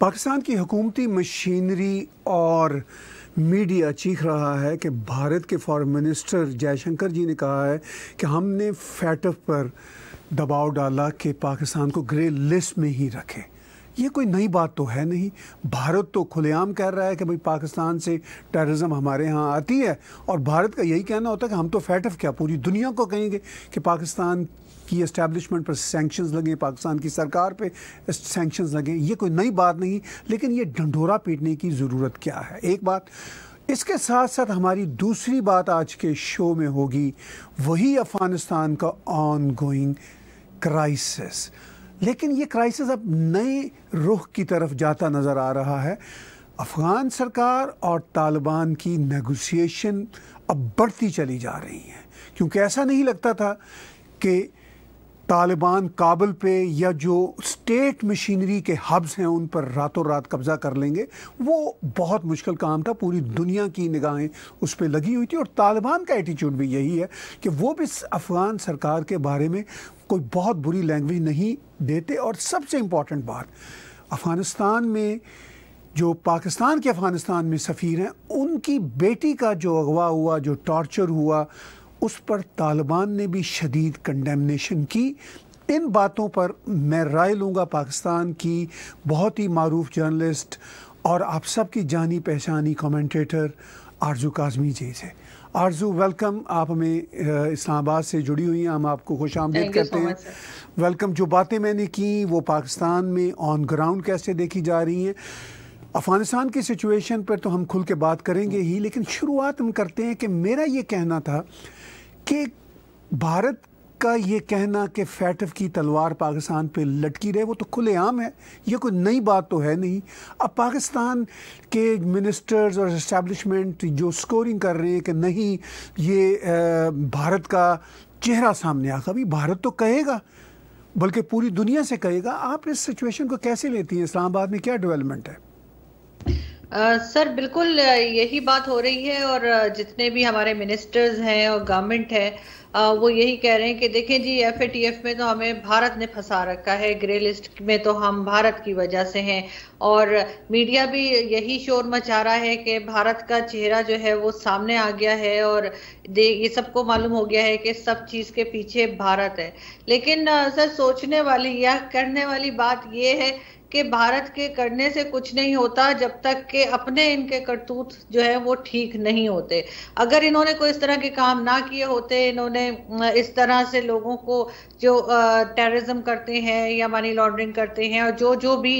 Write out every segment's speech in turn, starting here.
पाकिस्तान की हुकूमती मशीनरी और मीडिया चीख रहा है कि भारत के फॉरेन मिनिस्टर जयशंकर जी ने कहा है कि हमने फैटफ पर दबाव डाला कि पाकिस्तान को ग्रे लिस्ट में ही रखें ये कोई नई बात तो है नहीं भारत तो खुलेआम कह रहा है कि भाई पाकिस्तान से टेररिज्म हमारे यहाँ आती है और भारत का यही कहना होता है कि हम तो फैटफ क्या पूरी दुनिया को कहेंगे कि पाकिस्तान कि इस्टेब्लिशमेंट पर सेंक्शन लगे पाकिस्तान की सरकार पर सेंक्शन लगे ये कोई नई बात नहीं लेकिन ये ढंडोरा पीटने की ज़रूरत क्या है एक बात इसके साथ साथ हमारी दूसरी बात आज के शो में होगी वही अफ़गानिस्तान का ऑन गोइंग क्राइसिस लेकिन ये क्राइसिस अब नए रुख की तरफ जाता नज़र आ रहा है अफ़गान सरकार और तालिबान की नेगोशिएशन अब बढ़ती चली जा रही है क्योंकि ऐसा नहीं लगता था कि तालिबान काबुल पे या जो स्टेट मशीनरी के हब्स हैं उन पर रातों रात कब्ज़ा कर लेंगे वो बहुत मुश्किल काम था पूरी दुनिया की निगाहें उस पर लगी हुई थी और तालिबान का एटीट्यूड भी यही है कि वो भी अफ़गान सरकार के बारे में कोई बहुत बुरी लैंग्वेज नहीं देते और सबसे इम्पॉर्टेंट बात अफ़गानिस्तान में जो पाकिस्तान के अफ़गानिस्तान में सफ़ीर हैं उनकी बेटी का जो अगवा हुआ जो टॉर्चर हुआ उस पर तालिबान ने भी शदीद कंडेमनेशन की इन बातों पर मैं राय लूँगा पाकिस्तान की बहुत ही मरूफ जर्नलिस्ट और आप सब की जानी पहचानी कमेंटेटर आरजू काजमी जी से आरजू वेलकम आप हमें इस्लामाबाद से जुड़ी हुई हैं हम आपको खुश आमदेद करते हैं वेलकम जो बातें मैंने की वो पाकिस्तान में ऑन ग्राउंड कैसे देखी जा रही हैं अफ़गानिस्तान की सिचुएशन पर तो हम खुल के बात करेंगे ही लेकिन शुरुआत हम करते हैं कि मेरा ये कहना था कि भारत का ये कहना कि फैटफ की तलवार पाकिस्तान पे लटकी रहे वो तो खुलेआम है ये कोई नई बात तो है नहीं अब पाकिस्तान के मिनिस्टर्स और इस्टेबलिशमेंट जो स्कोरिंग कर रहे हैं कि नहीं ये भारत का चेहरा सामने आ कभी भारत तो कहेगा बल्कि पूरी दुनिया से कहेगा आप इस सिचुएशन को कैसे लेती हैं इस्लामाबाद में क्या डेवलपमेंट है सर बिल्कुल यही बात हो रही है और जितने भी हमारे मिनिस्टर्स हैं और गवर्नमेंट है वो यही कह रहे हैं कि देखें जी एफ में तो हमें भारत ने फंसा रखा है ग्रे लिस्ट में तो हम भारत की वजह से हैं और मीडिया भी यही शोर मचा रहा है कि भारत का चेहरा जो है वो सामने आ गया है और दे ये सबको मालूम हो गया है कि सब चीज़ के पीछे भारत है लेकिन सर सोचने वाली या करने वाली बात ये है कि भारत के करने से कुछ नहीं होता जब तक के अपने इनके करतूत जो है वो ठीक नहीं होते अगर इन्होंने कोई इस तरह के काम ना किए होते इन्होंने इस तरह से लोगों को जो टेररिज्म करते हैं या मनी लॉन्ड्रिंग करते हैं और जो जो भी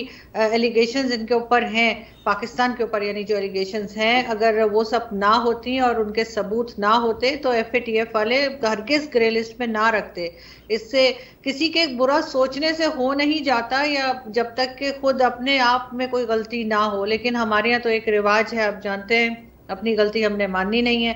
एलिगेशन इनके ऊपर हैं पाकिस्तान के ऊपर यानी जो एलिगेशन हैं अगर वो सब ना होती और उनके सबूत ना होते तो एफ वाले हरगिज ग्रे लिस्ट में ना रखते इससे किसी के बुरा सोचने से हो नहीं जाता या जब तक के खुद अपने आप में कोई गलती ना हो लेकिन हमारे यहाँ तो एक रिवाज है आप जानते हैं अपनी गलती हमने माननी नहीं है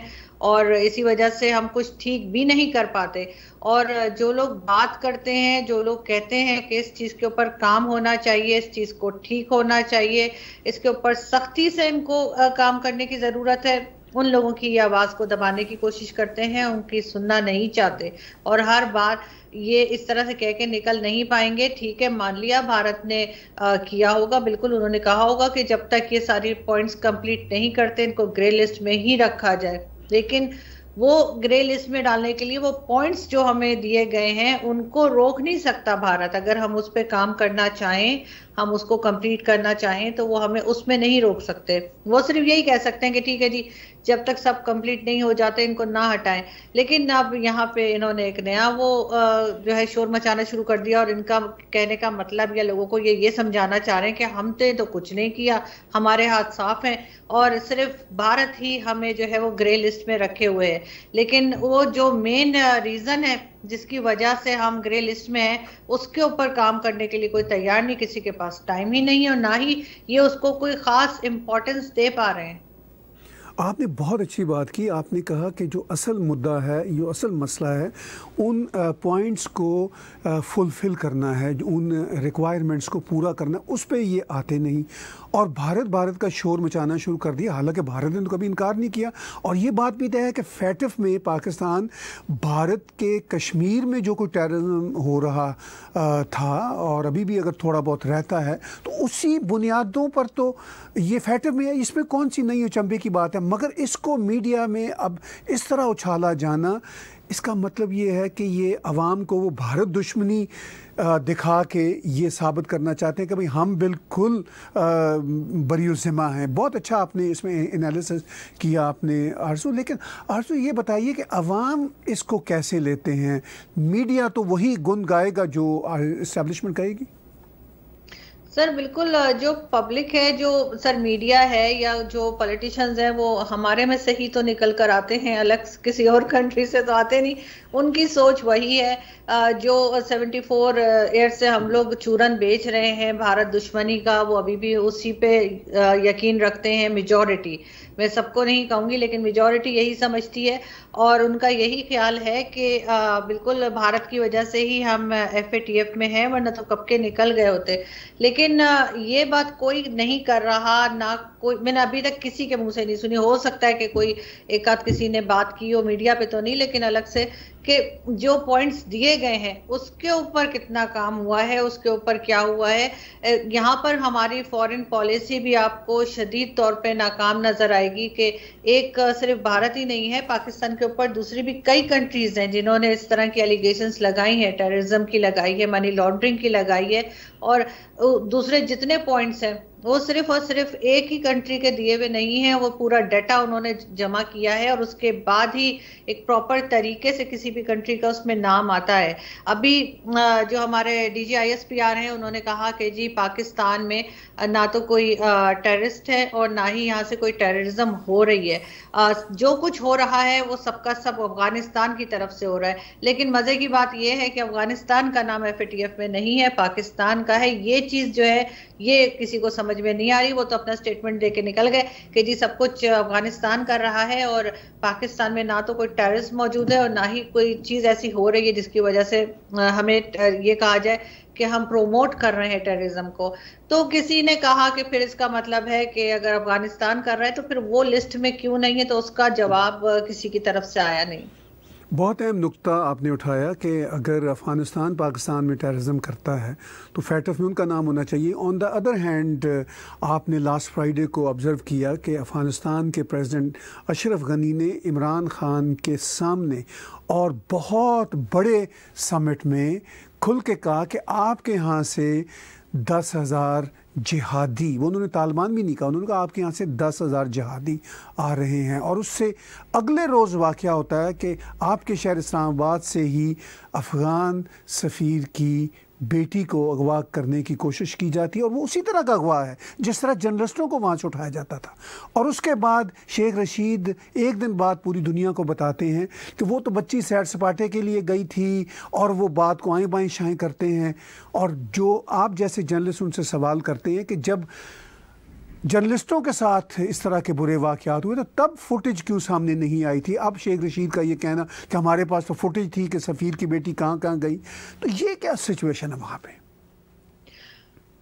और इसी वजह से हम कुछ ठीक भी नहीं कर पाते और जो लोग बात करते हैं जो लोग कहते हैं कि इस चीज़ के ऊपर काम होना चाहिए इस चीज़ को ठीक होना चाहिए इसके ऊपर सख्ती से इनको काम करने की ज़रूरत है उन लोगों की आवाज़ को दबाने की कोशिश करते हैं उनकी सुनना नहीं चाहते और हर बार ये इस तरह से कह के निकल नहीं पाएंगे ठीक है मान लिया भारत ने आ, किया होगा बिल्कुल उन्होंने कहा होगा कि जब तक ये सारी पॉइंट्स कंप्लीट नहीं करते इनको ग्रे लिस्ट में ही रखा जाए लेकिन वो ग्रे लिस्ट में डालने के लिए वो पॉइंट्स जो हमें दिए गए हैं उनको रोक नहीं सकता भारत अगर हम उस पर काम करना चाहें हम उसको कंप्लीट करना चाहें तो वो हमें उसमें नहीं रोक सकते वो सिर्फ यही कह सकते हैं कि ठीक है जी जब तक सब कंप्लीट नहीं हो जाते इनको ना हटाएं लेकिन अब यहाँ पे इन्होंने एक नया वो जो है शोर मचाना शुरू कर दिया और इनका कहने का मतलब या लोगों को ये ये समझाना चाह रहे हैं कि हम तो, तो कुछ नहीं किया हमारे हाथ साफ हैं और सिर्फ भारत ही हमें जो है वो ग्रे लिस्ट में रखे हुए है लेकिन वो जो मेन रीजन है जिसकी वजह से हम ग्रे लिस्ट में हैं उसके ऊपर काम करने के लिए कोई तैयार नहीं किसी के पास टाइम ही नहीं है और ना ही ये उसको कोई ख़ास इम्पोर्टेंस दे पा रहे हैं आपने बहुत अच्छी बात की आपने कहा कि जो असल मुद्दा है जो असल मसला है उन पॉइंट्स को फुलफ़िल करना है उन रिक्वायरमेंट्स को पूरा करना उस पर ये आते नहीं और भारत भारत का शोर मचाना शुरू कर दिया हालांकि भारत ने तो कभी इनकार नहीं किया और ये बात भी तय है कि फैटफ में पाकिस्तान भारत के कश्मीर में जो कोई टेररिज्म हो रहा था और अभी भी अगर थोड़ा बहुत रहता है तो उसी बुनियादों पर तो ये फैटफ में है इसमें कौन सी नई अचंभे की बात है मगर इसको मीडिया में अब इस तरह उछाला जाना इसका मतलब ये है कि ये आवाम को वो भारत दुश्मनी दिखा के ये साबित करना चाहते हैं कि भाई हम बिल्कुल बरीजिमा हैं बहुत अच्छा आपने इसमें एनालिसिस किया आपने आरसू लेकिन आरसू ये बताइए कि अवाम इसको कैसे लेते हैं मीडिया तो वही गुन गाएगा जो इस्टेब्लिशमेंट कहेगी सर बिल्कुल जो पब्लिक है जो सर मीडिया है या जो पॉलिटिशियंस हैं वो हमारे में से ही तो निकल कर आते हैं अलग किसी और कंट्री से तो आते नहीं उनकी सोच वही है जो 74 एयर से हम लोग चूरन बेच रहे हैं भारत दुश्मनी का वो अभी भी उसी पे यकीन रखते हैं मेजोरिटी मैं सबको नहीं कहूंगी लेकिन मेजोरिटी यही समझती है और उनका यही ख्याल है कि बिल्कुल भारत की वजह से ही हम एफ में हैं वरना तो कब के निकल गए होते लेकिन ये बात कोई नहीं कर रहा ना कोई मैंने अभी तक किसी के मुंह से नहीं सुनी हो सकता है कि कोई एक आध किसी ने बात की हो मीडिया पे तो नहीं लेकिन अलग से कि जो पॉइंट्स दिए गए हैं उसके ऊपर कितना काम हुआ है उसके ऊपर क्या हुआ है यहाँ पर हमारी फॉरेन पॉलिसी भी आपको शदीद तौर पे नाकाम नजर आएगी कि एक सिर्फ भारत ही नहीं है पाकिस्तान के ऊपर दूसरी भी कई कंट्रीज हैं जिन्होंने इस तरह की एलिगेशंस लगाई हैं टेररिज्म की लगाई है मनी लॉन्ड्रिंग की लगाई है और दूसरे जितने पॉइंट्स हैं वो सिर्फ और सिर्फ एक ही कंट्री के दिए हुए नहीं है वो पूरा डाटा उन्होंने जमा किया है और उसके बाद ही एक प्रॉपर तरीके से किसी भी कंट्री का उसमें नाम आता है अभी जो हमारे D G I S P R हैं उन्होंने कहा कि जी पाकिस्तान में ना तो कोई टेररिस्ट है और ना ही यहाँ से कोई टेररिज्म हो रही है है जो कुछ हो रहा है वो सबका सब अफगानिस्तान की तरफ से हो रहा है लेकिन मजे की बात यह है कि अफगानिस्तान का नाम एफ में नहीं है पाकिस्तान का है ये चीज जो है ये किसी को समझ में नहीं आ रही वो तो अपना स्टेटमेंट दे के निकल गए कि जी सब कुछ अफगानिस्तान कर रहा है और पाकिस्तान में ना तो कोई टेररिस्ट मौजूद है और ना ही कोई चीज ऐसी हो रही है जिसकी वजह से हमें ये कहा जाए कि हम प्रोमोट कर रहे हैं टेररिज्म को तो किसी ने कहा कि फिर इसका मतलब है कि अगर अफगानिस्तान कर रहा है तो फिर वो लिस्ट में क्यों नहीं है तो उसका जवाब किसी की तरफ से आया नहीं बहुत अहम नुकता आपने उठाया कि अगर अफ़गानिस्तान पाकिस्तान में टेररिज्म करता है तो फैटफ में उनका नाम होना चाहिए ऑन द अदर हैंड आपने लास्ट फ्राइडे को ऑब्ज़र्व किया कि अफ़गानिस्तान के प्रेसिडेंट अशरफ गनी ने इमरान खान के सामने और बहुत बड़े समिट में खुल के कहा कि आपके यहाँ से दस हज़ार जिहादी वो उन्होंने तालिबान भी नहीं कहा उन्होंने कहा आपके यहाँ से दस हज़ार जिहादी आ रहे हैं और उससे अगले रोज़ वाक़ होता है कि आपके शहर इस्लामाबाद से ही अफ़गान सफ़ीर की बेटी को अगवा करने की कोशिश की जाती है और वो उसी तरह का अगवा है जिस तरह जर्नलिस्टों को वहाँ से उठाया जाता था और उसके बाद शेख रशीद एक दिन बाद पूरी दुनिया को बताते हैं कि वो तो बच्ची सैर सपाटे के लिए गई थी और वो बात को आएँ बाएँ शाएँ करते हैं और जो आप जैसे जर्नलिस्ट उनसे सवाल करते हैं कि जब जर्नलिस्टों के साथ इस तरह के बुरे वाक़ात हुए तो तब फुटेज क्यों सामने नहीं आई थी अब शेख रशीद का ये कहना कि हमारे पास तो फुटेज थी कि सफ़ीर की बेटी कहाँ कहाँ गई तो ये क्या सिचुएशन है वहाँ पर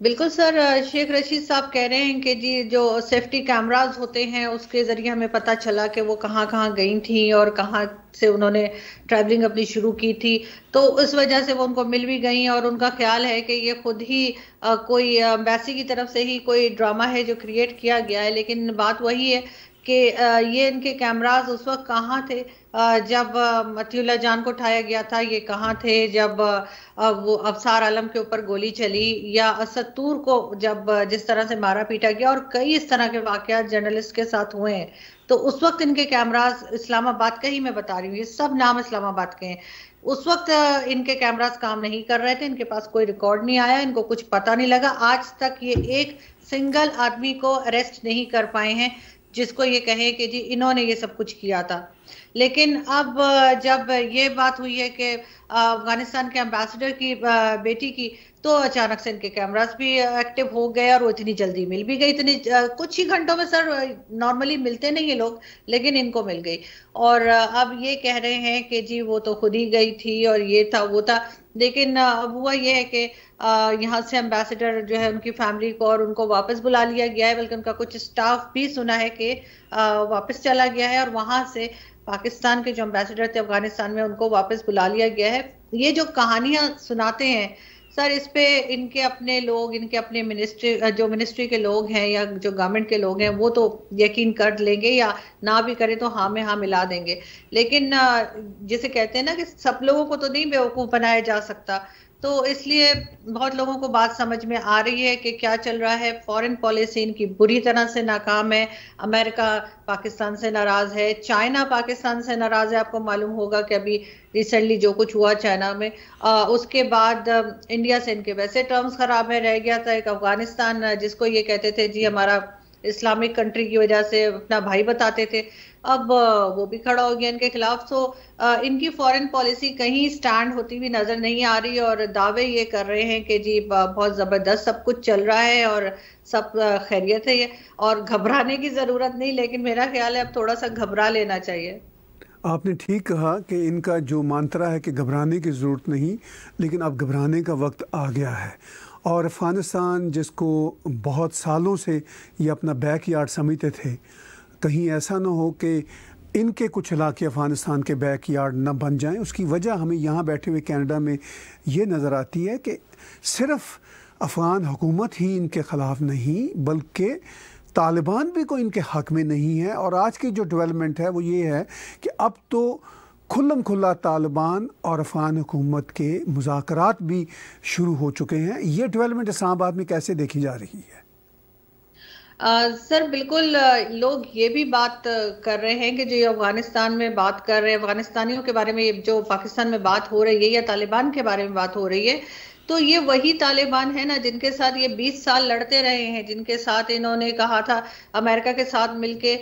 बिल्कुल सर शेख रशीद साहब कह रहे हैं कि जी जो सेफ्टी कैमराज होते हैं उसके ज़रिए हमें पता चला कि वो कहाँ कहाँ गई थी और कहाँ से उन्होंने ट्रैवलिंग अपनी शुरू की थी तो उस वजह से वो उनको मिल भी गई और उनका ख्याल है कि ये खुद ही आ, कोई एम्बेसी की तरफ से ही कोई ड्रामा है जो क्रिएट किया गया है लेकिन बात वही है कि ये इनके कैमराज उस वक्त कहाँ थे जब मतियला जान को उठाया गया था ये कहाँ थे जब वो अफसार आलम के ऊपर गोली चली या असतूर को जब जिस तरह से मारा पीटा गया और कई इस तरह के वाक़ जर्नलिस्ट के साथ हुए हैं तो उस वक्त इनके कैमराज इस्लामाबाद का ही मैं बता रही हूँ ये सब नाम इस्लामाबाद के हैं उस वक्त इनके कैमराज काम नहीं कर रहे थे इनके पास कोई रिकॉर्ड नहीं आया इनको कुछ पता नहीं लगा आज तक ये एक सिंगल आदमी को अरेस्ट नहीं कर पाए हैं जिसको ये कहें कि जी इन्होंने ये सब कुछ किया था लेकिन अब जब ये बात हुई है कि अफगानिस्तान के अम्बेसडर की बेटी की तो अचानक से इनके कैमरास भी एक्टिव हो गए और वो इतनी जल्दी मिल भी गई इतनी कुछ ही घंटों में सर नॉर्मली मिलते नहीं है लोग लेकिन इनको मिल गई और अब ये कह रहे हैं कि जी वो तो खुद ही गई थी और ये था वो था लेकिन अब हुआ ये है कि यहाँ से एम्बेसडर जो है उनकी फैमिली को और उनको वापस बुला लिया गया है बल्कि उनका कुछ स्टाफ भी सुना है कि वापस चला गया है और वहाँ से पाकिस्तान के जो एम्बेसडर थे अफगानिस्तान में उनको वापस बुला लिया गया है ये जो कहानियां सुनाते हैं सर इस पे इनके अपने लोग इनके अपने मिनिस्ट्री जो मिनिस्ट्री के लोग हैं या जो गवर्नमेंट के लोग हैं वो तो यकीन कर लेंगे या ना भी करें तो हाँ में हाँ मिला देंगे लेकिन जिसे कहते हैं ना कि सब लोगों को तो नहीं बेवकूफ बनाया जा सकता तो इसलिए बहुत लोगों को बात समझ में आ रही है कि क्या चल रहा है फॉरेन पॉलिसी इनकी बुरी तरह से नाकाम है अमेरिका पाकिस्तान से नाराज है चाइना पाकिस्तान से नाराज है आपको मालूम होगा कि अभी रिसेंटली जो कुछ हुआ चाइना में आ, उसके बाद इंडिया से इनके वैसे टर्म्स खराब है रह गया था एक अफगानिस्तान जिसको ये कहते थे जी हमारा इस्लामिक कंट्री की वजह से अपना भाई बताते थे अब वो भी खड़ा हो गया इनके खिलाफ सो इनकी फॉरेन पॉलिसी कहीं स्टैंड होती भी नजर नहीं आ रही और दावे ये कर रहे हैं कि जी बहुत जबरदस्त सब कुछ चल रहा है और सब खैरियत है ये और घबराने की जरूरत नहीं लेकिन मेरा ख्याल है अब थोड़ा सा घबरा लेना चाहिए आपने ठीक कहा कि इनका जो मांतरा है कि घबराने की ज़रूरत नहीं लेकिन अब घबराने का वक्त आ गया है और अफ़गानिस्तान जिसको बहुत सालों से ये अपना बैक यार्ड समझते थे कहीं ऐसा ना हो कि इनके कुछ इलाके अफ़गानिस्तान के बैक यार्ड ना बन जाएं उसकी वजह हमें यहाँ बैठे हुए कनाडा में ये नज़र आती है कि सिर्फ अफ़गान हुकूमत ही इनके ख़िलाफ़ नहीं बल्कि तालिबान भी कोई इनके हक में नहीं है और आज की जो डेवलपमेंट है वो ये है कि अब तो खुल्लम खुल्ला तालिबान और अफगान हुकूमत के मुजाकर भी शुरू हो चुके हैं ये डेवलपमेंट इस्लामाबाद में कैसे देखी जा रही है आ, सर बिल्कुल लोग ये भी बात कर रहे हैं कि जो अफगानिस्तान में बात कर रहे हैं अफगानिस्तानियों के बारे में जो पाकिस्तान में बात हो रही है या तालिबान के बारे में बात हो रही है तो ये वही तालिबान है ना जिनके साथ ये 20 साल लड़ते रहे हैं जिनके साथ इन्होंने कहा था अमेरिका के साथ मिलके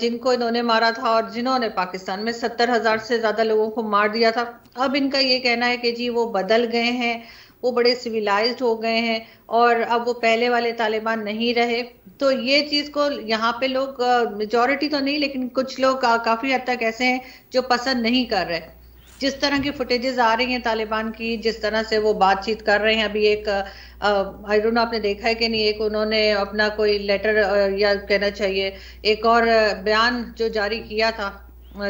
जिनको इन्होंने मारा था और जिन्होंने पाकिस्तान में सत्तर हजार से ज्यादा लोगों को मार दिया था अब इनका ये कहना है कि जी वो बदल गए हैं वो बड़े सिविलाइज हो गए हैं और अब वो पहले वाले तालिबान नहीं रहे तो ये चीज को यहाँ पे लोग मेजोरिटी तो नहीं लेकिन कुछ लोग का, काफी हद तक ऐसे हैं जो पसंद नहीं कर रहे जिस तरह की फुटेजेस आ रही हैं तालिबान की जिस तरह से वो बातचीत कर रहे हैं अभी एक आई डोंट नो आपने देखा है कि नहीं एक उन्होंने अपना कोई लेटर या कहना चाहिए एक और बयान जो जारी किया था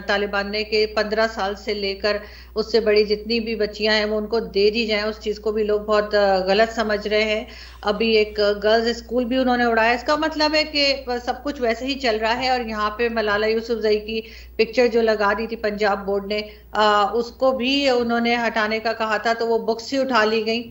तालिबान ने के पंद्रह साल से लेकर उससे बड़ी जितनी भी बच्चियां हैं वो उनको दे दी जाएं उस चीज़ को भी लोग बहुत गलत समझ रहे हैं अभी एक गर्ल्स स्कूल भी उन्होंने उड़ाया इसका मतलब है कि सब कुछ वैसे ही चल रहा है और यहाँ पे मलाला जई की पिक्चर जो लगा दी थी पंजाब बोर्ड ने आ, उसको भी उन्होंने हटाने का कहा था तो वो बुक्स ही उठा ली गई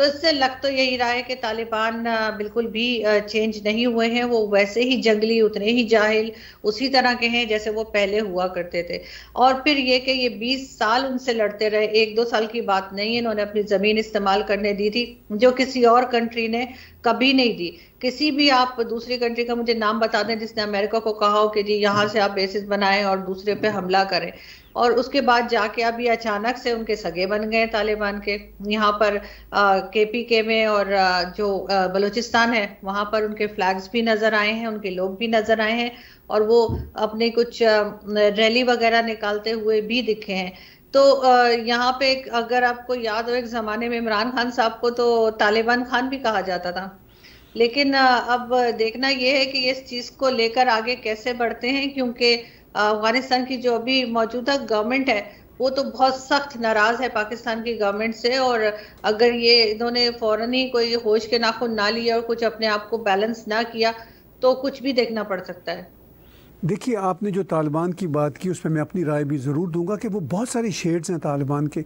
तो इससे लग तो यही रहा है कि तालिबान बिल्कुल भी चेंज नहीं हुए हैं वो वैसे ही जंगली उतने ही जाहिल उसी तरह के हैं जैसे वो पहले हुआ करते थे और फिर ये कि ये बीस साल उनसे लड़ते रहे एक दो साल की बात नहीं है इन्होंने अपनी ज़मीन इस्तेमाल करने दी थी जो किसी और कंट्री ने कभी नहीं दी किसी भी आप दूसरी कंट्री का मुझे नाम बता दें जिसने अमेरिका को कहा हो कि जी यहाँ से आप बेसिस बनाएं और दूसरे पे हमला करें और उसके बाद जाके अभी अचानक से उनके सगे बन गए तालिबान के यहाँ पर के पी के में और जो बलूचिस्तान है वहाँ पर उनके फ्लैग्स भी नजर आए हैं उनके लोग भी नजर आए हैं और वो अपने कुछ रैली वगैरह निकालते हुए भी दिखे हैं तो यहाँ पे अगर आपको याद हो एक जमाने में इमरान खान साहब को तो तालिबान खान भी कहा जाता था लेकिन अब देखना यह है कि इस चीज को लेकर आगे कैसे बढ़ते हैं क्योंकि अफगानिस्तान की जो अभी मौजूदा गवर्नमेंट है वो तो बहुत सख्त नाराज है पाकिस्तान की गवर्नमेंट से और अगर ये इन्होंने फौरन ही कोई होश के नाखून ना लिया और कुछ अपने आप को बैलेंस ना किया तो कुछ भी देखना पड़ सकता है देखिए आपने जो तालिबान की बात की उस पर मैं अपनी राय भी ज़रूर दूंगा कि वो बहुत सारे शेड्स हैं तालिबान के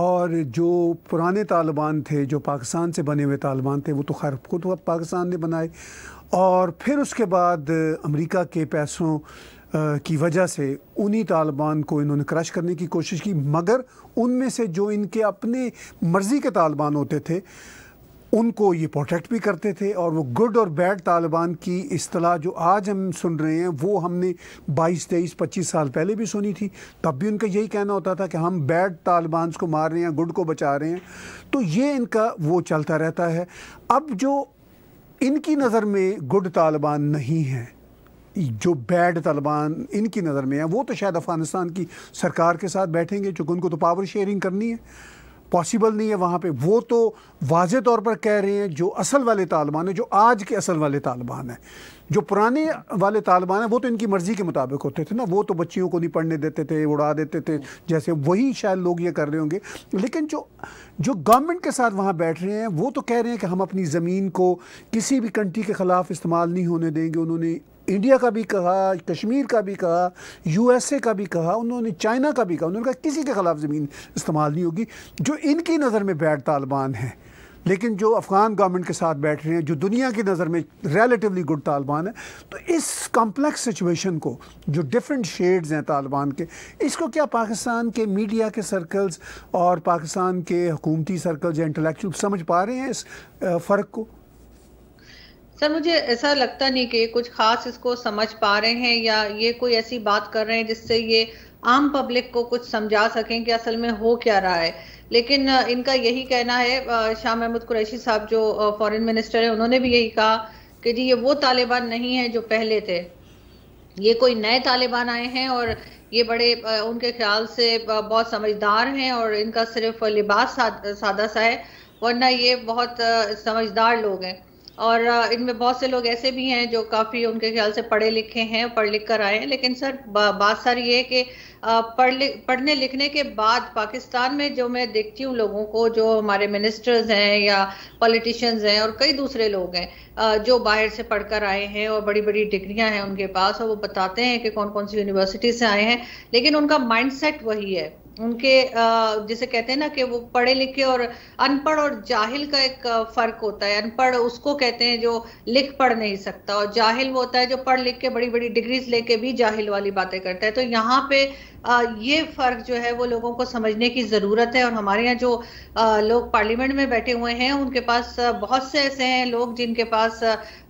और जो पुराने तालिबान थे जो पाकिस्तान से बने हुए तालिबान थे वो तो खैर खुद पाकिस्तान ने बनाए और फिर उसके बाद अमेरिका के पैसों की वजह से उन्हीं तालिबान को इन्होंने क्रश करने की कोशिश की मगर उनमें से जो इनके अपने मर्ज़ी के तालिबान होते थे उनको ये प्रोटेक्ट भी करते थे और वो गुड और बैड तालिबान की असलाह जो आज हम सुन रहे हैं वो हमने 22 तेईस 25 साल पहले भी सुनी थी तब भी उनका यही कहना होता था कि हम बैड तालिबान को मार रहे हैं गुड को बचा रहे हैं तो ये इनका वो चलता रहता है अब जो इनकी नज़र में गुड तालिबान नहीं हैं जो बैड तलबान इनकी नज़र में है वो तो शायद अफ़गानिस्तान की सरकार के साथ बैठेंगे चूँकि उनको तो पावर शेयरिंग करनी है पॉसिबल नहीं है वहाँ पे वो तो वाज तौर पर कह रहे हैं जो असल वाले तालिबान है जो आज के असल वाले तालिबान हैं जो पुराने वाले तालिबान हैं वो तो इनकी मर्ज़ी के मुताबिक होते थे ना वो तो बच्चियों को नहीं पढ़ने देते थे उड़ा देते थे जैसे वही शायद लोग ये कर रहे होंगे लेकिन जो जो गवर्नमेंट के साथ वहाँ बैठ रहे हैं वो तो कह रहे हैं कि हम अपनी ज़मीन को किसी भी कंट्री के ख़िलाफ़ इस्तेमाल नहीं होने देंगे उन्होंने इंडिया का भी कहा कश्मीर का भी कहा यूएसए का भी कहा उन्होंने चाइना का भी कहा उन्होंने कहा किसी के ख़िलाफ़ ज़मीन इस्तेमाल नहीं होगी जो इनकी नज़र में बैठ तालिबान हैं लेकिन जो अफ़गान गवर्नमेंट के साथ बैठ रहे हैं जो दुनिया की नज़र में रिलेटिवली गुड तालिबान है तो इस कॉम्प्लेक्स सिचुएशन को जो डिफरेंट शेड्स हैं तालिबान के इसको क्या पाकिस्तान के मीडिया के सर्कल्स और पाकिस्तान के हकूमती सर्कल्स या इंटेलेक्चुअल समझ पा रहे हैं इस फ़र्क को सर मुझे ऐसा लगता नहीं कि कुछ खास इसको समझ पा रहे हैं या ये कोई ऐसी बात कर रहे हैं जिससे ये आम पब्लिक को कुछ समझा सकें कि असल में हो क्या रहा है लेकिन इनका यही कहना है शाह महमूद कुरैशी साहब जो फॉरेन मिनिस्टर है उन्होंने भी यही कहा कि जी ये वो तालिबान नहीं है जो पहले थे ये कोई नए तालिबान आए हैं और ये बड़े उनके ख्याल से बहुत समझदार हैं और इनका सिर्फ लिबास सादा सा है वरना ये बहुत समझदार लोग हैं और इनमें बहुत से लोग ऐसे भी हैं जो काफ़ी उनके ख्याल से पढ़े लिखे हैं पढ़ लिख कर आए हैं लेकिन सर बात सर ये है कि पढ़ लि, पढ़ने लिखने के बाद पाकिस्तान में जो मैं देखती हूँ लोगों को जो हमारे मिनिस्टर्स हैं या पॉलिटिशियंस हैं और कई दूसरे लोग हैं जो बाहर से पढ़कर आए हैं और बड़ी बड़ी डिग्रियाँ हैं उनके पास और वो बताते हैं कि कौन कौन सी यूनिवर्सिटी से आए हैं लेकिन उनका माइंडसेट वही है उनके जैसे कहते हैं ना कि वो पढ़े लिखे और अनपढ़ और जाहिल का एक फर्क होता है अनपढ़ उसको कहते हैं जो लिख पढ़ नहीं सकता और जाहिल वो होता है जो पढ़ लिख के बड़ी बड़ी डिग्रीज लेके भी जाहिल वाली बातें करता है तो यहाँ पे ये फ़र्क जो है वो लोगों को समझने की ज़रूरत है और हमारे यहाँ जो लोग पार्लियामेंट में बैठे हुए हैं उनके पास बहुत से ऐसे हैं लोग जिनके पास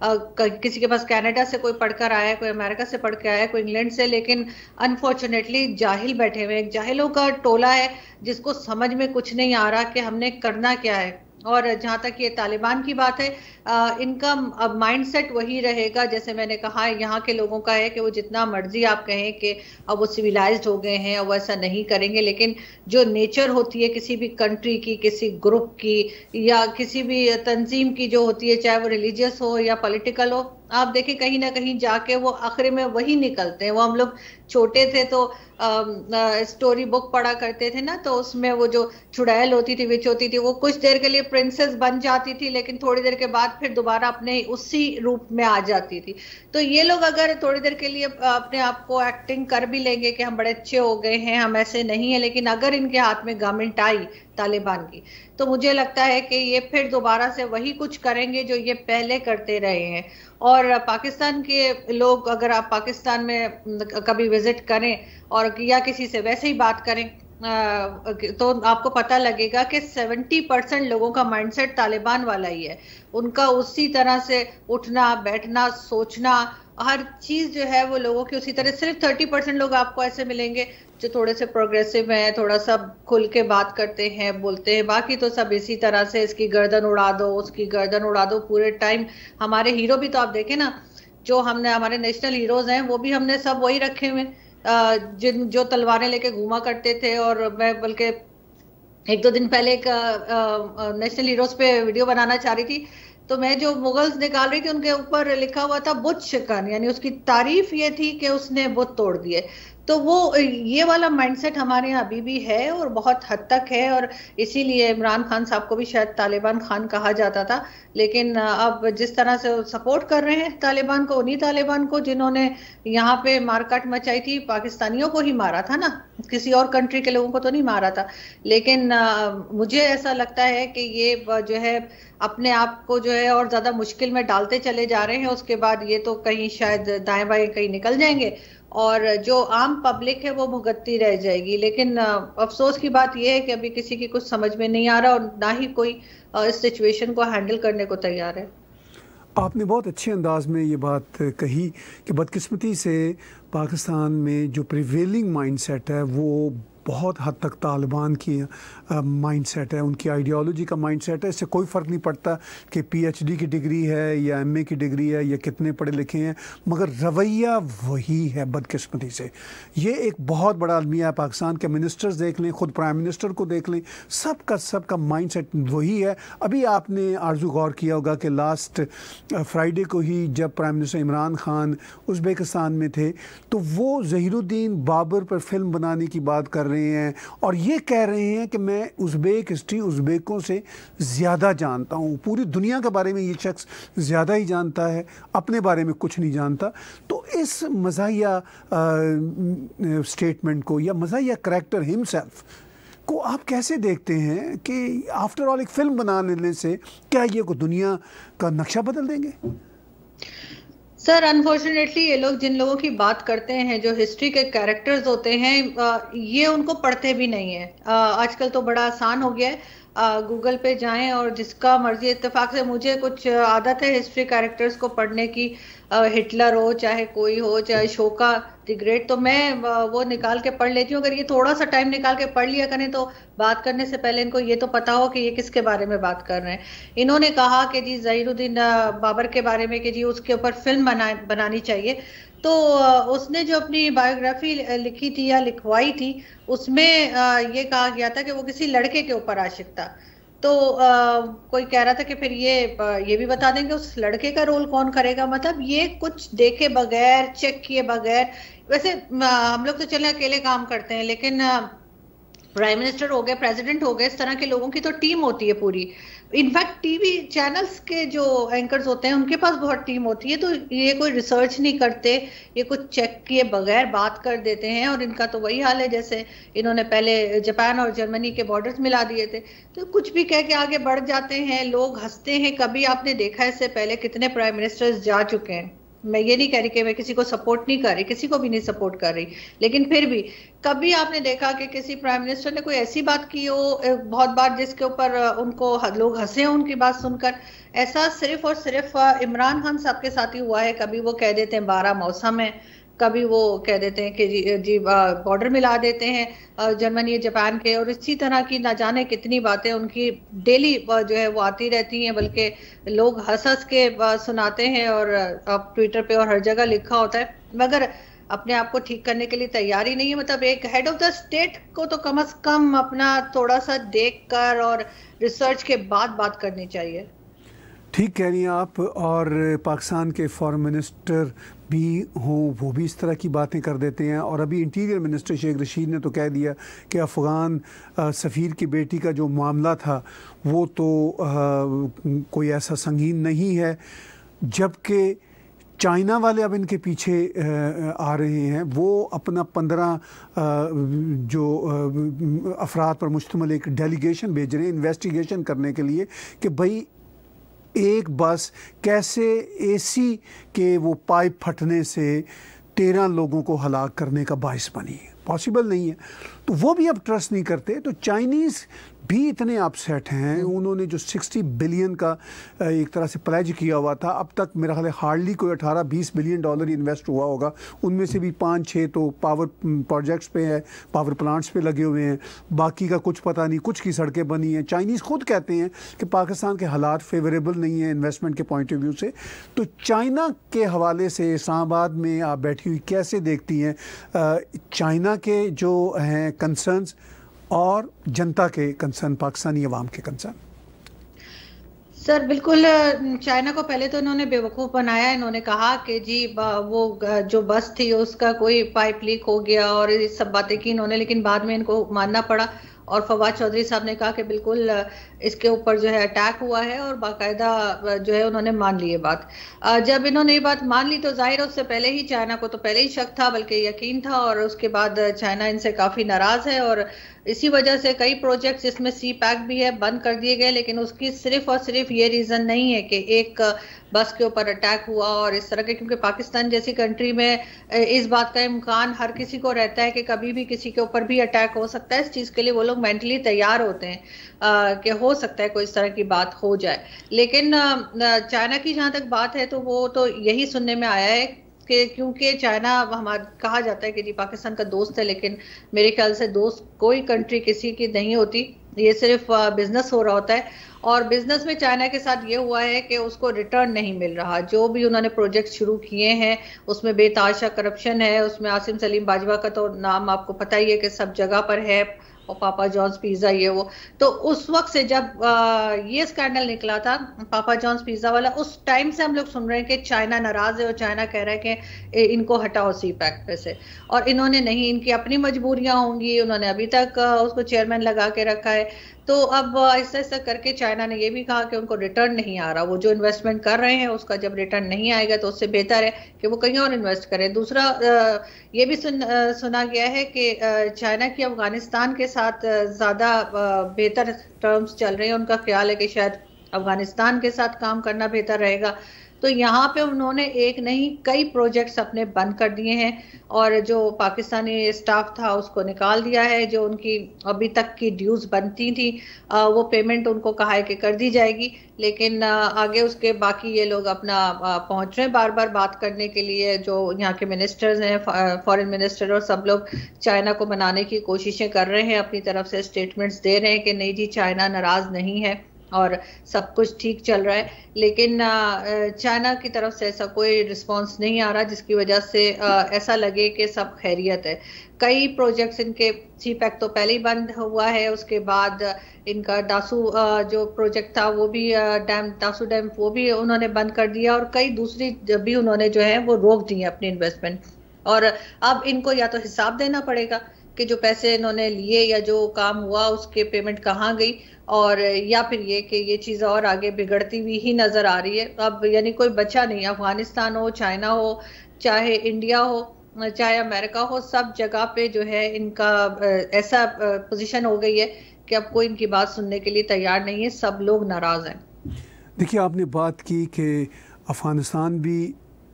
किसी के पास कनाडा से कोई पढ़कर आया है कोई अमेरिका से पढ़ के आया है कोई इंग्लैंड से लेकिन अनफॉर्चुनेटली जाहिल बैठे हुए हैं जाहिलों का टोला है जिसको समझ में कुछ नहीं आ रहा कि हमने करना क्या है और जहाँ तक ये तालिबान की बात है आ, इनका अब माइंडसेट वही रहेगा जैसे मैंने कहा यहाँ के लोगों का है कि वो जितना मर्जी आप कहें कि अब वो सिविलाइज्ड हो गए हैं अब वो ऐसा नहीं करेंगे लेकिन जो नेचर होती है किसी भी कंट्री की किसी ग्रुप की या किसी भी तंजीम की जो होती है चाहे वो रिलीजियस हो या पॉलिटिकल हो आप देखें कहीं ना कहीं जाके वो आखिर में वही निकलते हैं वो हम लोग छोटे थे तो आ, स्टोरी बुक पढ़ा करते थे ना तो उसमें वो जो छुड़ैल होती थी विच होती थी वो कुछ देर के लिए प्रिंसेस बन जाती थी लेकिन थोड़ी देर के बाद फिर दोबारा अपने उसी रूप में आ जाती थी तो ये लोग अगर थोड़ी देर के लिए अपने आप को एक्टिंग कर भी लेंगे कि हम बड़े अच्छे हो गए हैं हम ऐसे नहीं है लेकिन अगर इनके हाथ में गवर्नमेंट आई तालिबान की तो मुझे लगता है कि ये फिर दोबारा से वही कुछ करेंगे जो ये पहले करते रहे हैं और पाकिस्तान के लोग अगर आप पाकिस्तान में कभी विजिट करें और या किसी से वैसे ही बात करें तो आपको पता लगेगा कि 70 परसेंट लोगों का माइंडसेट तालिबान वाला ही है उनका उसी तरह से उठना बैठना सोचना हर चीज जो है वो लोगों की उसी तरह सिर्फ थर्टी परसेंट लोग आपको ऐसे मिलेंगे जो थोड़े से प्रोग्रेसिव हैं थोड़ा सा खुल के बात करते हैं बोलते हैं बाकी तो सब इसी तरह से इसकी गर्दन उड़ा दो उसकी गर्दन उड़ा दो पूरे टाइम हमारे हीरो भी तो आप देखें ना जो हमने हमारे नेशनल हीरोज हैं वो भी हमने सब वही रखे हुए जिन जो तलवारें लेके घूमा करते थे और मैं बल्कि एक दो दिन पहले एक नेशनल हीरोज पे वीडियो बनाना चाह रही थी तो मैं जो मुगल्स निकाल रही थी उनके ऊपर लिखा हुआ था बुद्ध शिकन यानी उसकी तारीफ ये थी कि उसने बुद्ध तोड़ दिए तो वो ये वाला माइंडसेट हमारे यहाँ अभी भी है और बहुत हद तक है और इसीलिए इमरान खान साहब को भी शायद तालिबान खान कहा जाता था लेकिन अब जिस तरह से सपोर्ट कर रहे हैं तालिबान को उन्हीं तालिबान को जिन्होंने यहाँ पे मारकाट मचाई थी पाकिस्तानियों को ही मारा था ना किसी और कंट्री के लोगों को तो नहीं मारा था लेकिन मुझे ऐसा लगता है कि ये जो है अपने आप को जो है और ज्यादा मुश्किल में डालते चले जा रहे हैं उसके बाद ये तो कहीं शायद दाएं बाएं कहीं निकल जाएंगे और जो आम पब्लिक है वो भुगतती रह जाएगी लेकिन अफसोस की बात यह है कि अभी किसी की कुछ समझ में नहीं आ रहा और ना ही कोई इस सिचुएशन को हैंडल करने को तैयार है आपने बहुत अच्छे अंदाज में ये बात कही कि बदकिस्मती से पाकिस्तान में जो प्रिवेलिंग माइंडसेट है वो बहुत हद तक तालिबान की माइंडसेट है उनकी आइडियोलॉजी का माइंडसेट है इससे कोई फ़र्क नहीं पड़ता कि पीएचडी की डिग्री है या एमए की डिग्री है या कितने पढ़े लिखे हैं मगर रवैया वही है बदकिस्मती से ये एक बहुत बड़ा आदमिया है पाकिस्तान के मिनिस्टर्स देख लें खुद प्राइम मिनिस्टर को देख लें सबका सबका माइंडसेट वही है अभी आपने आरजू गौर किया होगा कि लास्ट फ्राइडे को ही जब prime minister Imran Khan Uzbekistan में थे तो वो जहीरुद्दीन बाबर पर फिल्म बनाने की बात कर रहे हैं और ये कह रहे हैं कि मैं मैं उज़्बेक हिस्ट्री उज़्बेकों से ज़्यादा जानता हूँ पूरी दुनिया के बारे में ये शख्स ज़्यादा ही जानता है अपने बारे में कुछ नहीं जानता तो इस मजाया स्टेटमेंट को या मजाया करेक्टर हिमसेल्फ को आप कैसे देखते हैं कि आफ्टर ऑल एक फ़िल्म बना लेने से क्या ये को दुनिया का नक्शा बदल देंगे सर अनफॉर्चुनेटली ये लोग जिन लोगों की बात करते हैं जो हिस्ट्री के कैरेक्टर्स होते हैं ये उनको पढ़ते भी नहीं है आजकल तो बड़ा आसान हो गया है गूगल पे जाएं और जिसका मर्जी इत्तेफाक से मुझे कुछ आदत है हिस्ट्री कैरेक्टर्स को पढ़ने की हिटलर हो चाहे कोई हो चाहे शोका दि ग्रेट तो मैं वो निकाल के पढ़ लेती हूँ अगर ये थोड़ा सा टाइम निकाल के पढ़ लिया करें तो बात करने से पहले इनको ये तो पता हो कि ये किसके बारे में बात कर रहे हैं इन्होंने कहा कि जी जहीरुद्दीन बाबर के बारे में कि जी उसके ऊपर फिल्म बना बनानी चाहिए तो उसने जो अपनी बायोग्राफी लिखी थी या लिखवाई थी उसमें ये कहा गया था कि वो किसी लड़के के ऊपर आशिक था तो आ, कोई कह रहा था कि फिर ये ये भी बता देंगे उस लड़के का रोल कौन करेगा मतलब ये कुछ देखे बगैर चेक किए बगैर वैसे आ, हम लोग तो चले अकेले काम करते हैं लेकिन प्राइम मिनिस्टर हो गए प्रेसिडेंट हो गए इस तरह के लोगों की तो टीम होती है पूरी इनफैक्ट टीवी चैनल्स के जो एंकर्स होते हैं उनके पास बहुत टीम होती है तो ये कोई रिसर्च नहीं करते ये कुछ चेक किए बगैर बात कर देते हैं और इनका तो वही हाल है जैसे इन्होंने पहले जापान और जर्मनी के बॉर्डर्स मिला दिए थे तो कुछ भी कह के आगे बढ़ जाते हैं लोग हंसते हैं कभी आपने देखा इससे पहले कितने प्राइम मिनिस्टर्स जा चुके हैं मैं ये नहीं कह रही कि मैं किसी को सपोर्ट नहीं कर रही किसी को भी नहीं सपोर्ट कर रही लेकिन फिर भी कभी आपने देखा कि किसी प्राइम मिनिस्टर ने कोई ऐसी बात की हो बहुत बार जिसके ऊपर उनको लोग हंसे हो उनकी बात सुनकर ऐसा सिर्फ और सिर्फ इमरान खान साहब के साथ ही हुआ है कभी वो कह देते हैं बारह मौसम है कभी वो कह देते हैं कि जी जी बॉर्डर मिला देते हैं जर्मनी जापान के और इसी तरह की ना जाने कितनी बातें उनकी डेली जो है वो आती रहती हैं बल्कि लोग हंस हंस के सुनाते हैं और ट्विटर पे और हर जगह लिखा होता है मगर अपने आप को ठीक करने के लिए तैयार ही नहीं है मतलब एक हेड ऑफ द स्टेट को तो कम अज कम अपना थोड़ा सा देख कर और रिसर्च के बाद बात करनी चाहिए ठीक कह रही हैं आप और पाकिस्तान के फॉरेन मिनिस्टर भी हों वो भी इस तरह की बातें कर देते हैं और अभी इंटीरियर मिनिस्टर शेख रशीद ने तो कह दिया कि अफ़गान सफ़ीर की बेटी का जो मामला था वो तो आ, कोई ऐसा संगीन नहीं है जबकि चाइना वाले अब इनके पीछे आ रहे हैं वो अपना पंद्रह जो अफराद पर मुश्तमल एक डेलीगेशन भेज रहे हैं इन्वेस्टिगेशन करने के लिए कि भाई एक बस कैसे एसी के वो पाइप फटने से तेरह लोगों को हलाक करने का बायस बनी है पॉसिबल नहीं है तो वो भी अब ट्रस्ट नहीं करते तो चाइनीज़ भी इतने अपसेट हैं हम्म। उन्होंने जो 60 बिलियन का एक तरह से प्लेज किया हुआ था अब तक मेरा ख्याल हार्डली कोई 18-20 बिलियन डॉलर इन्वेस्ट हुआ होगा उनमें से भी पाँच छः तो पावर प्रोजेक्ट्स पे है पावर प्लांट्स पे लगे हुए हैं बाकी का कुछ पता नहीं कुछ की सड़कें बनी हैं चाइनीज़ खुद कहते हैं कि पाकिस्तान के हालात फेवरेबल नहीं है इन्वेस्टमेंट के पॉइंट ऑफ व्यू से तो चाइना के हवाले से इस्लामाबाद में आप बैठी हुई कैसे देखती हैं चाइना के जो हैं कंसर्नस और जनता के कंसर्न पाकिस्तानी अवाम के कंसर्न सर बिल्कुल चाइना को पहले तो इन्होंने बेवकूफ़ बनाया इन्होंने कहा कि जी वो जो बस थी उसका कोई पाइप लीक हो गया और ये सब बातें की इन्होंने लेकिन बाद में इनको मानना पड़ा और फवाद चौधरी साहब ने कहा कि बिल्कुल इसके ऊपर जो है अटैक हुआ है और बाकायदा जो है उन्होंने मान ली ये बात जब इन्होंने ये बात मान ली तो जाहिर है उससे पहले ही चाइना को तो पहले ही शक था बल्कि यकीन था और उसके बाद चाइना इनसे काफ़ी नाराज़ है और इसी वजह से कई प्रोजेक्ट्स जिसमें सी पैक भी है बंद कर दिए गए लेकिन उसकी सिर्फ और सिर्फ ये रीज़न नहीं है कि एक बस के ऊपर अटैक हुआ और इस तरह के क्योंकि पाकिस्तान जैसी कंट्री में इस बात का इम्कान हर किसी को रहता है कि कभी भी किसी के ऊपर भी अटैक हो सकता है इस चीज़ के लिए वो लोग मेंटली तैयार होते हैं कि हो सकता है कोई इस तरह की बात हो जाए लेकिन चाइना की जहाँ तक बात है तो वो तो यही सुनने में आया है कि क्योंकि चाइना हमारा कहा जाता है कि जी पाकिस्तान का दोस्त है लेकिन मेरे ख्याल से दोस्त कोई कंट्री किसी की नहीं होती ये सिर्फ बिजनेस हो रहा होता है और बिजनेस में चाइना के साथ ये हुआ है कि उसको रिटर्न नहीं मिल रहा जो भी उन्होंने प्रोजेक्ट शुरू किए हैं उसमें बेताशा करप्शन है उसमें आसिम सलीम बाजवा का तो नाम आपको पता ही है कि सब जगह पर है और पापा जॉन्स पिज़्ज़ा ये वो तो उस वक्त से जब ये स्कैंडल निकला था पापा जॉन्स पिज़्ज़ा वाला उस टाइम से हम लोग सुन रहे हैं कि चाइना नाराज़ है और चाइना कह रहा है कि इनको हटाओ सी पैक पे से और इन्होंने नहीं इनकी अपनी मजबूरियां होंगी उन्होंने अभी तक उसको चेयरमैन लगा के रखा है तो अब ऐसा ऐसा करके चाइना ने ये भी कहा कि उनको रिटर्न नहीं आ रहा वो जो इन्वेस्टमेंट कर रहे हैं उसका जब रिटर्न नहीं आएगा तो उससे बेहतर है कि वो कहीं और इन्वेस्ट करें दूसरा ये भी सुन सुना गया है कि चाइना की अफगानिस्तान के साथ ज़्यादा बेहतर टर्म्स चल रहे हैं उनका ख्याल है कि शायद अफगानिस्तान के साथ काम करना बेहतर रहेगा तो यहाँ पे उन्होंने एक नहीं कई प्रोजेक्ट्स अपने बंद कर दिए हैं और जो पाकिस्तानी स्टाफ था उसको निकाल दिया है जो उनकी अभी तक की ड्यूज बनती थी वो पेमेंट उनको कहा है कि कर दी जाएगी लेकिन आगे उसके बाकी ये लोग अपना पहुंच रहे हैं बार बार बात करने के लिए जो यहाँ के मिनिस्टर्स हैं फॉरेन मिनिस्टर और सब लोग चाइना को मनाने की कोशिशें कर रहे हैं अपनी तरफ से स्टेटमेंट्स दे रहे हैं कि नहीं जी चाइना नाराज नहीं है और सब कुछ ठीक चल रहा है लेकिन चाइना की तरफ से ऐसा कोई रिस्पांस नहीं आ रहा जिसकी वजह से ऐसा लगे कि सब खैरियत है कई प्रोजेक्ट्स इनके सी पैक तो पहले ही बंद हुआ है उसके बाद इनका दासू जो प्रोजेक्ट था वो भी डैम दासू डैम वो भी उन्होंने बंद कर दिया और कई दूसरी भी उन्होंने जो है वो रोक दी है अपनी इन्वेस्टमेंट और अब इनको या तो हिसाब देना पड़ेगा कि जो पैसे इन्होंने लिए या जो काम हुआ उसके पेमेंट कहाँ गई और या फिर ये कि ये चीज़ और आगे बिगड़ती हुई ही नज़र आ रही है अब यानी कोई बचा नहीं अफगानिस्तान हो चाइना हो चाहे इंडिया हो चाहे अमेरिका हो सब जगह पे जो है इनका ऐसा पोजीशन हो गई है कि अब कोई इनकी बात सुनने के लिए तैयार नहीं है सब लोग नाराज़ हैं देखिए आपने बात की कि अफ़गानिस्तान भी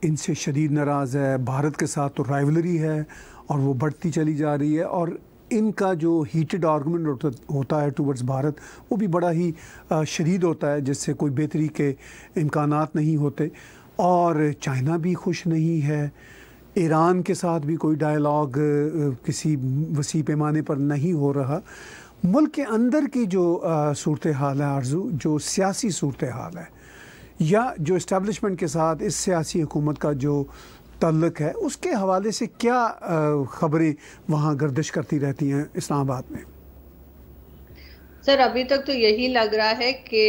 इनसे शदीद नाराज़ है भारत के साथ तो राइवलरी है और वो बढ़ती चली जा रही है और इनका जो हीटेड आर्गूमेंट होता है टूवर्ड्स भारत वो भी बड़ा ही शदीद होता है जिससे कोई बेहतरी के इम्कान नहीं होते और चाइना भी खुश नहीं है ईरान के साथ भी कोई डायलॉग किसी वसी पैमाने पर नहीं हो रहा मुल्क के अंदर की जो सूरत हाल है आरजू जो सियासी सूरत हाल है या जो इस्टबलिशमेंट के साथ इस सियासी हुकूमत का जो तल्लक है उसके हवाले से क्या खबरें वहाँ गर्दिश करती रहती हैं इस्लामाबाद में सर अभी तक तो यही लग रहा है कि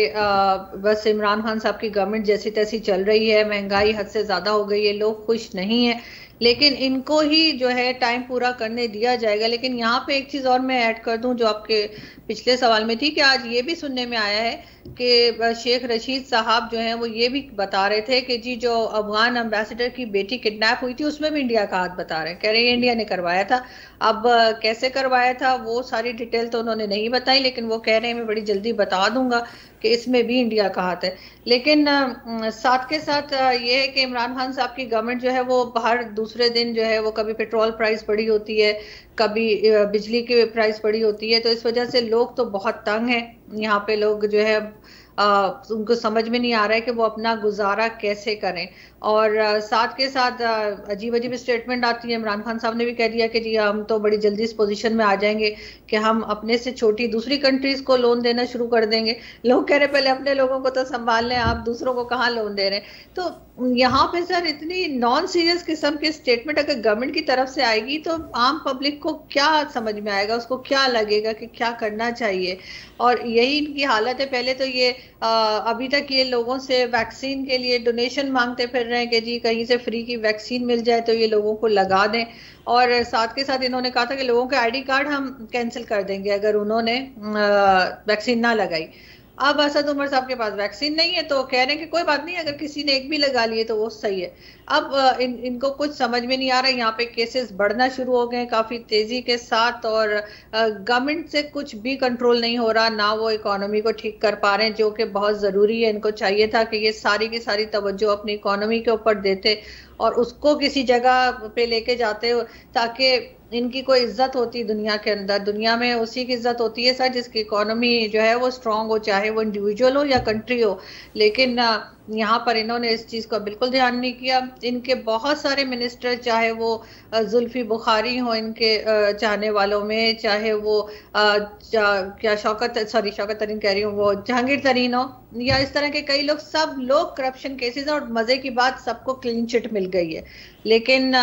बस इमरान खान साहब की गवर्नमेंट जैसी तैसी चल रही है महंगाई हद से ज़्यादा हो गई है लोग खुश नहीं है लेकिन इनको ही जो है टाइम पूरा करने दिया जाएगा लेकिन यहाँ पे एक चीज़ और मैं ऐड कर दूं जो आपके पिछले सवाल में थी कि आज ये भी सुनने में आया है कि शेख रशीद साहब जो हैं वो ये भी बता रहे थे कि जी जो अफगान अम्बेसडर की बेटी किडनैप हुई थी उसमें भी इंडिया का हाथ बता रहे हैं कह रहे हैं इंडिया ने करवाया था अब कैसे करवाया था वो सारी डिटेल तो उन्होंने नहीं बताई लेकिन वो कह रहे हैं मैं बड़ी जल्दी बता दूंगा कि इसमें भी इंडिया का हाथ है लेकिन साथ के साथ ये है कि इमरान खान साहब की गवर्नमेंट जो है वो हर दूसरे दिन जो है वो कभी पेट्रोल प्राइस बढ़ी होती है कभी बिजली की प्राइस बढ़ी होती है तो इस वजह से लोग तो बहुत तंग हैं यहाँ पे लोग जो है आ, उनको समझ में नहीं आ रहा है कि वो अपना गुजारा कैसे करें और साथ के साथ अजीब अजीब स्टेटमेंट आती है इमरान खान साहब ने भी कह दिया कि जी हम तो बड़ी जल्दी इस पोजीशन में आ जाएंगे कि हम अपने से छोटी दूसरी कंट्रीज को लोन देना शुरू कर देंगे लोग कह रहे पहले अपने लोगों को तो संभाल लें आप दूसरों को कहाँ लोन दे रहे हैं तो यहाँ पे सर इतनी नॉन सीरियस किस्म के स्टेटमेंट अगर गवर्नमेंट की तरफ से आएगी तो आम पब्लिक को क्या समझ में आएगा उसको क्या लगेगा कि क्या करना चाहिए और यही इनकी हालत है पहले तो ये अभी तक ये लोगों से वैक्सीन के लिए डोनेशन मांगते फिर रहे हैं कि जी कहीं से फ्री की वैक्सीन मिल जाए तो ये लोगों को लगा दें और साथ के साथ इन्होंने कहा था कि लोगों के आईडी कार्ड हम कैंसिल कर देंगे अगर उन्होंने वैक्सीन ना लगाई अब असद उमर साहब के पास वैक्सीन नहीं है तो कह रहे हैं कि कोई बात नहीं अगर किसी ने एक भी लगा लिए तो वो सही है अब इन इनको कुछ समझ में नहीं आ रहा है यहाँ पे केसेस बढ़ना शुरू हो गए काफी तेजी के साथ और गवर्नमेंट से कुछ भी कंट्रोल नहीं हो रहा ना वो इकोनॉमी को ठीक कर पा रहे हैं जो कि बहुत जरूरी है इनको चाहिए था कि ये सारी की सारी तवज्जो अपनी इकोनॉमी के ऊपर देते और उसको किसी जगह पे लेके जाते ताकि इनकी कोई इज्जत होती दुनिया के अंदर दुनिया में उसी की इज्जत होती है सर जिसकी इकोनॉमी जो है वो स्ट्रांग हो चाहे वो इंडिविजुअल हो या कंट्री हो लेकिन यहाँ पर इन्होंने इस चीज़ का बिल्कुल ध्यान नहीं किया इनके बहुत सारे मिनिस्टर चाहे वो जुल्फी बुखारी हो इनके चाहने वालों में चाहे वो क्या शौकत सॉरी शौकत तरीन कह रही हूँ वो जहांगीर तरीन हो या इस तरह के कई लोग सब लोग करप्शन केसेस और मज़े की बात सबको क्लीन चिट मिल गई है लेकिन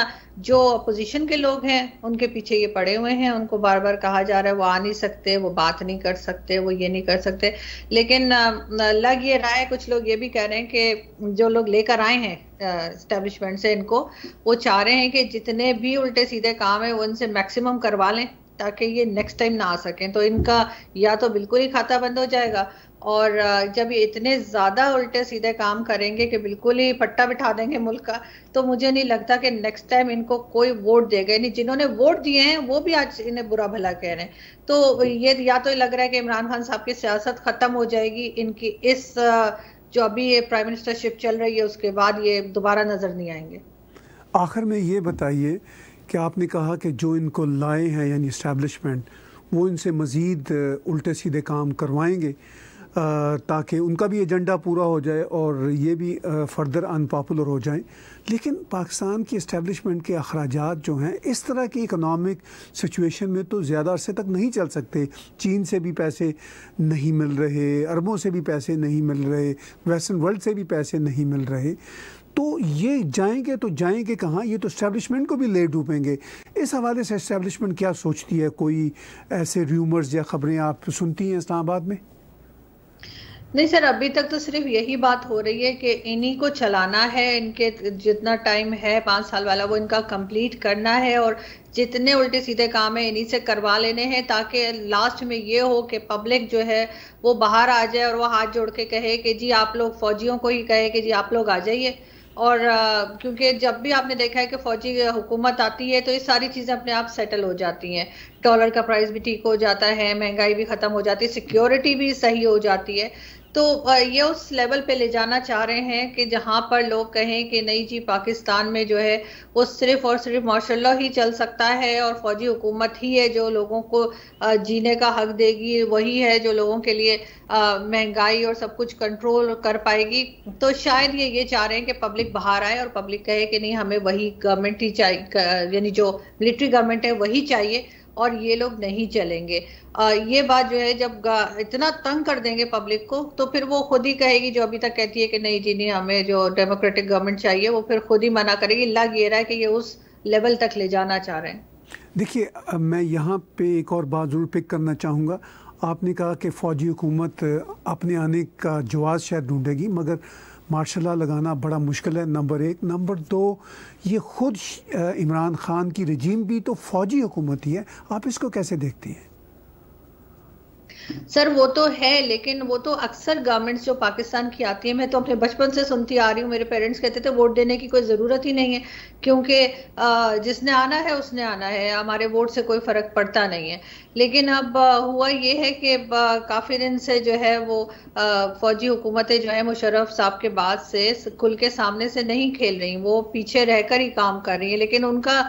जो अपोजिशन के लोग हैं उन उनके पीछे ये पड़े हुए हैं उनको बार बार कहा जा रहा है वो आ नहीं सकते वो बात नहीं कर सकते वो ये नहीं कर सकते लेकिन लग ये रहा है कुछ लोग ये भी कह रहे हैं कि जो लोग लेकर आए हैं स्टेब्लिशमेंट से इनको वो चाह रहे हैं कि जितने भी उल्टे सीधे काम है उनसे मैक्सिमम करवा लें ताकि ये नेक्स्ट टाइम ना आ सकें तो इनका या तो बिल्कुल ही खाता बंद हो जाएगा और जब ये इतने ज़्यादा उल्टे सीधे काम करेंगे कि बिल्कुल ही पट्टा बिठा देंगे मुल्क का तो मुझे नहीं लगता कि नेक्स्ट टाइम इनको कोई वोट देगा यानी जिन्होंने वोट दिए हैं वो भी आज इन्हें बुरा भला कह रहे हैं तो ये या तो लग रहा है कि इमरान खान साहब की सियासत ख़त्म हो जाएगी इनकी इस जो अभी ये प्राइम मिनिस्टरशिप चल रही है उसके बाद ये दोबारा नज़र नहीं आएंगे आखिर में ये बताइए कि आपने कहा कि जो इनको लाए हैं यानी इस्टेब्लिशमेंट वो इनसे मज़ीद उल्टे सीधे काम करवाएंगे ताकि उनका भी एजेंडा पूरा हो जाए और ये भी फर्दर अनपॉपुलर हो जाएं लेकिन पाकिस्तान की इस्टेबलिशमेंट के अखराज जो हैं इस तरह की इकनॉमिक सिचुएशन में तो ज़्यादा अरसे तक नहीं चल सकते चीन से भी पैसे नहीं मिल रहे अरबों से भी पैसे नहीं मिल रहे वेस्टर्न वर्ल्ड से भी पैसे नहीं मिल रहे तो ये जाएंगे तो जाएंगे कहाँ ये तो इस्टेबलिशमेंट को भी ले डूबेंगे इस हवाले से इस्टेबलिशमेंट क्या सोचती है कोई ऐसे र्यूमर्स या ख़बरें आप सुनती हैं इस्लामाबाद में नहीं सर अभी तक तो सिर्फ यही बात हो रही है कि इन्हीं को चलाना है इनके जितना टाइम है पाँच साल वाला वो इनका कंप्लीट करना है और जितने उल्टे सीधे काम है इन्हीं से करवा लेने हैं ताकि लास्ट में ये हो कि पब्लिक जो है वो बाहर आ जाए और वो हाथ जोड़ के कहे कि जी आप लोग फौजियों को ही कहे कि जी आप लोग आ जाइए और क्योंकि जब भी आपने देखा है कि फौजी हुकूमत आती है तो ये सारी चीज़ें अपने आप सेटल हो जाती हैं डॉलर का प्राइस भी ठीक हो जाता है महंगाई भी ख़त्म हो जाती है सिक्योरिटी भी सही हो जाती है तो ये उस लेवल पे ले जाना चाह रहे हैं कि जहां पर लोग कहें कि नहीं जी पाकिस्तान में जो है वो सिर्फ और सिर्फ माशा ही चल सकता है और फौजी हुकूमत ही है जो लोगों को जीने का हक देगी वही है जो लोगों के लिए महंगाई और सब कुछ कंट्रोल कर पाएगी तो शायद ये ये चाह रहे हैं कि पब्लिक बाहर आए और पब्लिक कहे कि नहीं हमें वही गवर्नमेंट ही चाहिए यानी जो मिलिट्री गवर्नमेंट है वही चाहिए और ये लोग नहीं चलेंगे ये बात जो है जब इतना तंग कर देंगे पब्लिक को तो फिर वो खुद ही कहेगी जो अभी तक कहती है कि नहीं जी नहीं हमें जो डेमोक्रेटिक गवर्नमेंट चाहिए वो फिर खुद ही मना करेगी लग ये रहा है कि ये उस लेवल तक ले जाना चाह रहे हैं देखिए मैं यहाँ पे एक और बात जरूर पिक करना चाहूँगा आपने कहा कि फ़ौजी हुकूमत अपने आने का जवाब शायद ढूंढेगी मगर मार्शल लगाना बड़ा मुश्किल है नंबर एक नंबर दो ये ख़ुद इमरान ख़ान की रजीम भी तो फ़ौजी हुकूमत ही है आप इसको कैसे देखते हैं सर वो तो है लेकिन वो तो अक्सर गवर्नमेंट्स जो पाकिस्तान की आती है मैं तो अपने बचपन से सुनती आ रही हूँ मेरे पेरेंट्स कहते थे वोट देने की कोई ज़रूरत ही नहीं है क्योंकि जिसने आना है उसने आना है हमारे वोट से कोई फ़र्क पड़ता नहीं है लेकिन अब हुआ ये है कि काफ़ी दिन से जो है वो फौजी हुकूमतें जो है मुशर्रफ साहब के बाद से खुल के सामने से नहीं खेल रही वो पीछे रहकर ही काम कर रही है लेकिन उनका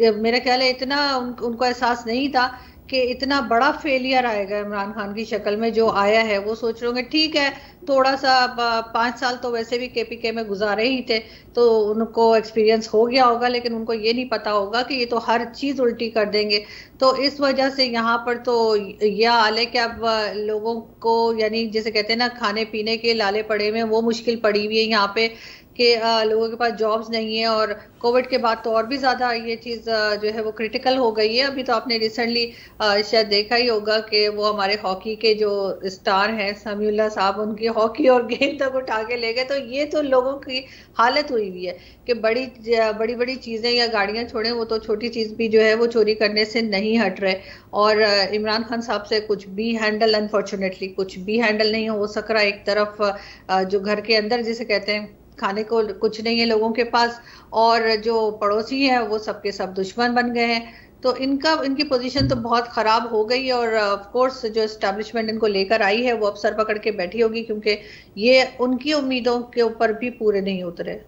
मेरा ख्याल है इतना उन, उनको एहसास नहीं था कि इतना बड़ा फेलियर आएगा इमरान खान की शक्ल में जो आया है वो सोच रहे होंगे ठीक है थोड़ा सा पांच साल तो वैसे भी केपीके में गुजारे ही थे तो उनको एक्सपीरियंस हो गया होगा लेकिन उनको ये नहीं पता होगा कि ये तो हर चीज़ उल्टी कर देंगे तो इस वजह से यहाँ पर तो यह हाल है कि अब लोगों को यानी जैसे कहते हैं ना खाने पीने के लाले पड़े में वो मुश्किल पड़ी हुई है यहाँ पे कि लोगों के पास जॉब्स नहीं है और कोविड के बाद तो और भी ज़्यादा ये चीज़ जो है वो क्रिटिकल हो गई है अभी तो आपने रिसेंटली शायद देखा ही होगा कि वो हमारे हॉकी के जो स्टार हैं समयुल्ला साहब उनकी हॉकी और गेंद तक उठा के ले गए तो ये तो लोगों की हालत हुई हुई है कि बड़ी बड़ी बड़ी चीज़ें या गाड़ियां छोड़े वो तो छोटी चीज़ भी जो है वो चोरी करने से नहीं हट रहे और इमरान खान साहब से कुछ भी हैंडल अनफॉर्चुनेटली कुछ भी हैंडल नहीं हो सक रहा एक तरफ जो घर के अंदर जिसे कहते हैं खाने को कुछ नहीं है लोगों के पास और जो पड़ोसी हैं वो सबके सब दुश्मन बन गए हैं तो इनका इनकी पोजीशन तो बहुत खराब हो गई और ऑफ कोर्स जो एस्टेब्लिशमेंट इनको लेकर आई है वो अब सर पकड़ के बैठी होगी क्योंकि ये उनकी उम्मीदों के ऊपर भी पूरे नहीं उतरे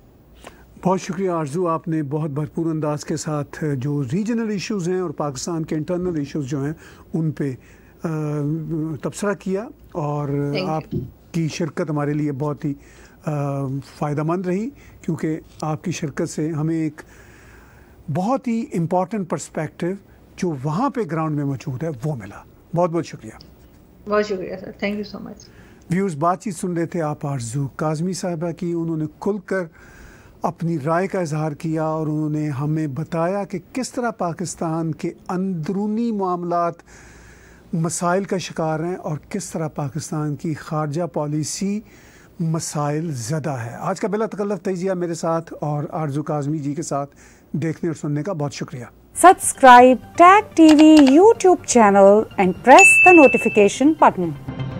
बहुत शुक्रिया आरजू आपने बहुत भरपूर अंदाज के साथ जो रीजनल इश्यूज हैं और पाकिस्तान के इंटरनल इश्यूज जो हैं उन पे तबसरा किया और आपकी शिरकत हमारे लिए बहुत ही फ़ायदा मंद रही क्योंकि आपकी शिरकत से हमें एक बहुत ही इम्पॉर्टेंट परस्पेक्टिव जो वहाँ पे ग्राउंड में मौजूद है वो मिला बहुत बहुत शुक्रिया बहुत शुक्रिया sir thank you so much views बातचीत सुन रहे थे आप आरजू काजमी साहबा की उन्होंने खुलकर अपनी राय का इजहार किया और उन्होंने हमें बताया कि किस तरह पाकिस्तान के अंदरूनी मामला मसाइल का शिकार हैं और किस तरह पाकिस्तान की खारजा पॉलिसी मसाइल ज्यादा है आज का बिला तकल्लफ तजिया मेरे साथ और आरजू काजमी जी के साथ देखने और सुनने का बहुत शुक्रिया subscribe tag TV YouTube channel and press the notification button